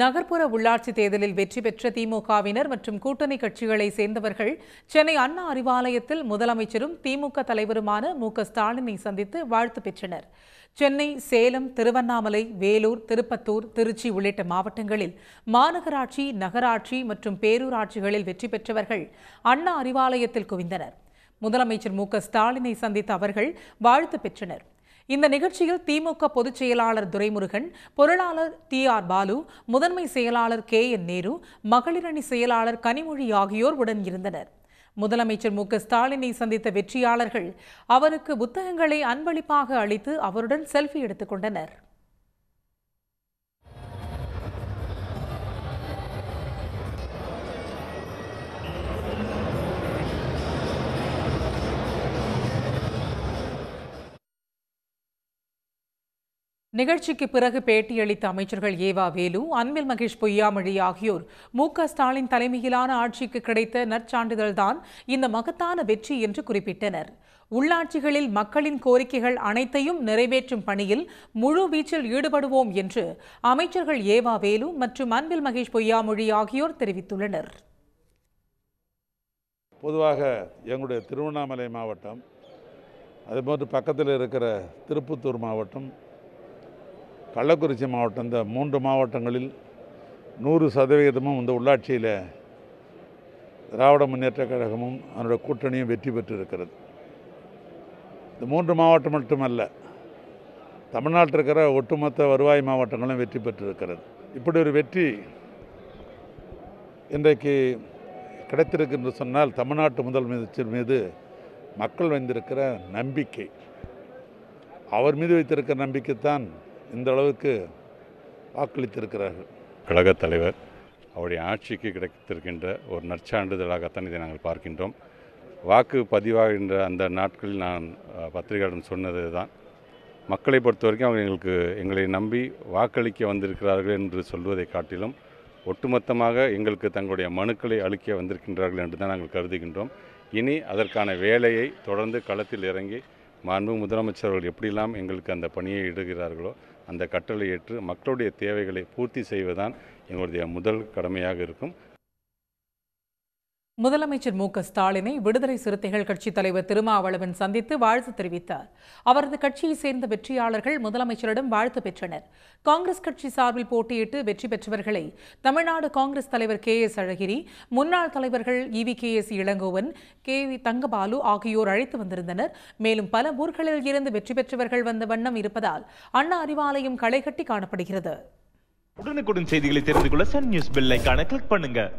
நகர்ப்புற உள்ளாட்சி தேர்தலில் வெற்றி பெற்ற திமுகவினர் மற்றும் கூட்டணி கட்சிகளை சேர்ந்தவர்கள் சென்னை அண்ணா அறிவாலயத்தில் முதலமைச்சரும் திமுக தலைவருமான மு ஸ்டாலினை சந்தித்து வாழ்த்து பெற்றனர் சென்னை சேலம் திருவண்ணாமலை வேலூர் திருப்பத்தூர் திருச்சி உள்ளிட்ட மாவட்டங்களில் மாநகராட்சி நகராட்சி மற்றும் பேரூராட்சிகளில் வெற்றி பெற்றவர்கள் அண்ணா அறிவாலயத்தில் குவிந்தனர் முதலமைச்சர் மு ஸ்டாலினை சந்தித்த அவர்கள் வாழ்த்து பெற்றனர் இந்த நிகழ்ச்சியில் திமுக பொதுச் செயலாளர் துரைமுருகன் பொருளாளர் டி ஆர் பாலு முதன்மை செயலாளர் கே என் நேரு மகளிரணி செயலாளர் கனிமொழி ஆகியோர் உடன் இருந்தனர் முதலமைச்சர் மு ஸ்டாலினை சந்தித்த வெற்றியாளர்கள் அவருக்கு புத்தகங்களை அன்பளிப்பாக அளித்து அவருடன் செல்ஃபி எடுத்துக் கொண்டனர் நிகழ்ச்சிக்கு பிறகு பேட்டியளித்த அமைச்சர்கள் ஏவா வேலு அன்பில் மகேஷ் பொய்யாமொழி ஆகியோர் மு ஸ்டாலின் தலைமையிலான ஆட்சிக்கு கிடைத்த நற்சான்றிதழ்தான் இந்த மகத்தான வெற்றி என்று குறிப்பிட்டனர் உள்ளாட்சிகளில் மக்களின் கோரிக்கைகள் அனைத்தையும் நிறைவேற்றும் பணியில் முழு வீச்சில் ஈடுபடுவோம் என்று அமைச்சர்கள் ஏவா வேலு மற்றும் அன்பில் மகேஷ் பொய்யாமொழி ஆகியோர் தெரிவித்துள்ளனர் பொதுவாக எங்களுடைய திருவண்ணாமலை மாவட்டம் அதுபோன்று பக்கத்தில் இருக்கிற திருப்பத்தூர் மாவட்டம் கள்ளக்குறிச்சி மாவட்டம் இந்த மூன்று மாவட்டங்களில் நூறு சதவிகிதமும் இந்த உள்ளாட்சியில் திராவிட முன்னேற்ற கழகமும் அதனுடைய கூட்டணியும் வெற்றி பெற்றிருக்கிறது இந்த மூன்று மாவட்டம் மட்டுமல்ல தமிழ்நாட்டில் இருக்கிற ஒட்டுமொத்த வருவாய் மாவட்டங்களும் வெற்றி பெற்றிருக்கிறது இப்படி ஒரு வெற்றி இன்றைக்கு கிடைத்திருக்கு என்று சொன்னால் தமிழ்நாட்டு முதலமைச்சர் மீது மக்கள் வைத்திருக்கிற நம்பிக்கை அவர் மீது வைத்திருக்கிற நம்பிக்கை தான் இந்த அளவுக்கு வாக்களித்திருக்கிறார்கள் கழகத் தலைவர் அவருடைய ஆட்சிக்கு கிடைத்திருக்கின்ற ஒரு நற்சான்றிதழாகத்தான் இதை நாங்கள் பார்க்கின்றோம் வாக்கு பதிவாகின்ற அந்த நாட்களில் நான் பத்திரிகையாளர் சொன்னது தான் மக்களை பொறுத்த வரைக்கும் அவங்க எங்களுக்கு எங்களை நம்பி வாக்களிக்க வந்திருக்கிறார்கள் என்று சொல்வதை காட்டிலும் ஒட்டுமொத்தமாக எங்களுக்கு தங்களுடைய மனுக்களை அளிக்க வந்திருக்கின்றார்கள் என்று தான் நாங்கள் கருதுகின்றோம் இனி அதற்கான வேலையை தொடர்ந்து களத்தில் இறங்கி மாண்பு முதலமைச்சர்கள் எப்படிலாம் எங்களுக்கு அந்த பணியை இடுகிறார்களோ அந்த கட்டளை ஏற்று மக்களுடைய தேவைகளை பூர்த்தி செய்வதுதான் எங்களுடைய முதல் கடமையாக இருக்கும் முதலமைச்சர் மு ஸ்டாலினை விடுதலை சிறுத்தைகள் கட்சித் தலைவர் திருமாவளவன் சந்தித்து வாழ்த்து தெரிவித்தார் அவரது கட்சியைச் சேர்ந்த வெற்றியாளர்கள் முதலமைச்சரிடம் வாழ்த்து பெற்றனர் காங்கிரஸ் கட்சி சார்பில் போட்டியிட்டு வெற்றி பெற்றவர்களை தமிழ்நாடு காங்கிரஸ் தலைவர் கே எஸ் அழகிரி முன்னாள் தலைவர்கள் E V K S Elangovan K V Thangabalu ஆகியோர் அழைத்து வந்திருந்தனர் மேலும் பல ஊர்களில் இருந்து வெற்றி பெற்றவர்கள் வந்த வண்ணம் இருப்பதால் அண்ணா அறிவாலயம் களை கட்டி காணப்படுகிறது உடனுக்குடன் செய்திகளை தெரிந்து கொள்ள சன் நியூஸ் கிளிக் பண்ணுங்க